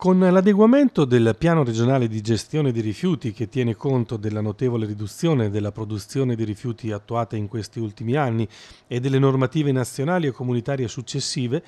Con l'adeguamento del piano regionale di gestione dei rifiuti che tiene conto della notevole riduzione della produzione di rifiuti attuata in questi ultimi anni e delle normative nazionali e comunitarie successive,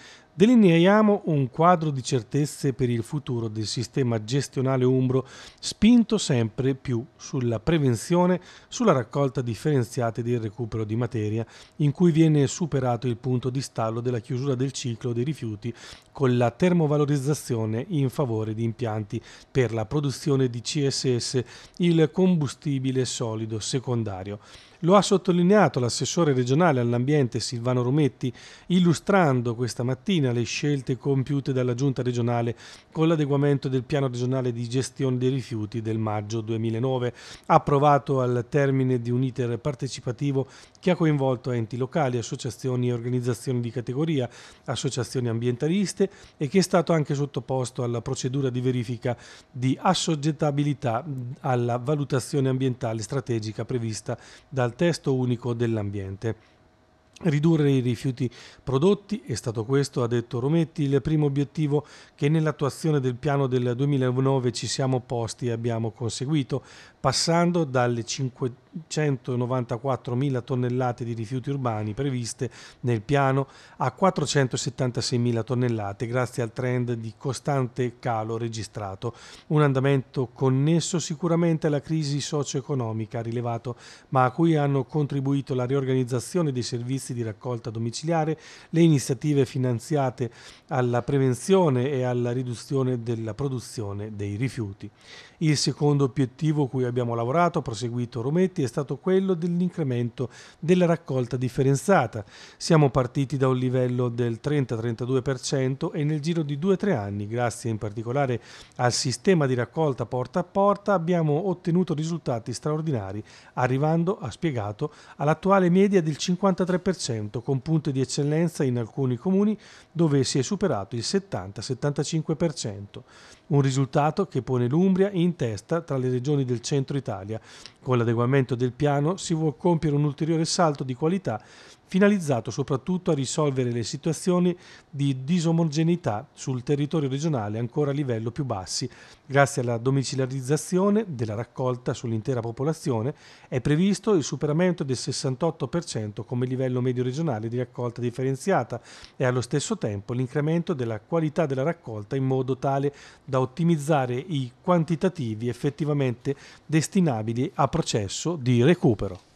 delineiamo un quadro di certezze per il futuro del sistema gestionale umbro, spinto sempre più sulla prevenzione, sulla raccolta differenziata del recupero di materia, in cui viene superato il punto di stallo della chiusura del ciclo dei rifiuti con la termovalorizzazione in favore di impianti per la produzione di CSS, il combustibile solido secondario. Lo ha sottolineato l'assessore regionale all'ambiente Silvano Rometti, illustrando questa mattina le scelte compiute dalla giunta regionale con l'adeguamento del piano regionale di gestione dei rifiuti del maggio 2009, approvato al termine di un iter partecipativo che ha coinvolto enti locali, associazioni e organizzazioni di categoria, associazioni ambientaliste e che è stato anche sottoposto alla procedura di verifica di assoggettabilità alla valutazione ambientale strategica prevista dal dal testo unico dell'ambiente. Ridurre i rifiuti prodotti è stato questo, ha detto Rometti, il primo obiettivo che nell'attuazione del piano del 2009 ci siamo posti e abbiamo conseguito, passando dalle 5 194.000 tonnellate di rifiuti urbani previste nel piano a 476.000 tonnellate grazie al trend di costante calo registrato, un andamento connesso sicuramente alla crisi socio-economica rilevato, ma a cui hanno contribuito la riorganizzazione dei servizi di raccolta domiciliare, le iniziative finanziate alla prevenzione e alla riduzione della produzione dei rifiuti. Il secondo obiettivo cui abbiamo lavorato, proseguito Rometti, importanti è stato quello dell'incremento della raccolta differenziata. Siamo partiti da un livello del 30-32% e nel giro di 2-3 anni, grazie in particolare al sistema di raccolta porta a porta, abbiamo ottenuto risultati straordinari, arrivando, ha spiegato, all'attuale media del 53%, con punte di eccellenza in alcuni comuni dove si è superato il 70-75%. Un risultato che pone l'Umbria in testa tra le regioni del centro Italia, con l'adeguamento miglioramento del piano si vuole compiere un ulteriore salto di qualità finalizzato soprattutto a risolvere le situazioni di disomogeneità sul territorio regionale ancora a livello più bassi. Grazie alla domiciliarizzazione della raccolta sull'intera popolazione è previsto il superamento del 68% come livello medio regionale di raccolta differenziata e allo stesso tempo l'incremento della qualità della raccolta in modo tale da ottimizzare i quantitativi effettivamente destinabili a processo di recupero.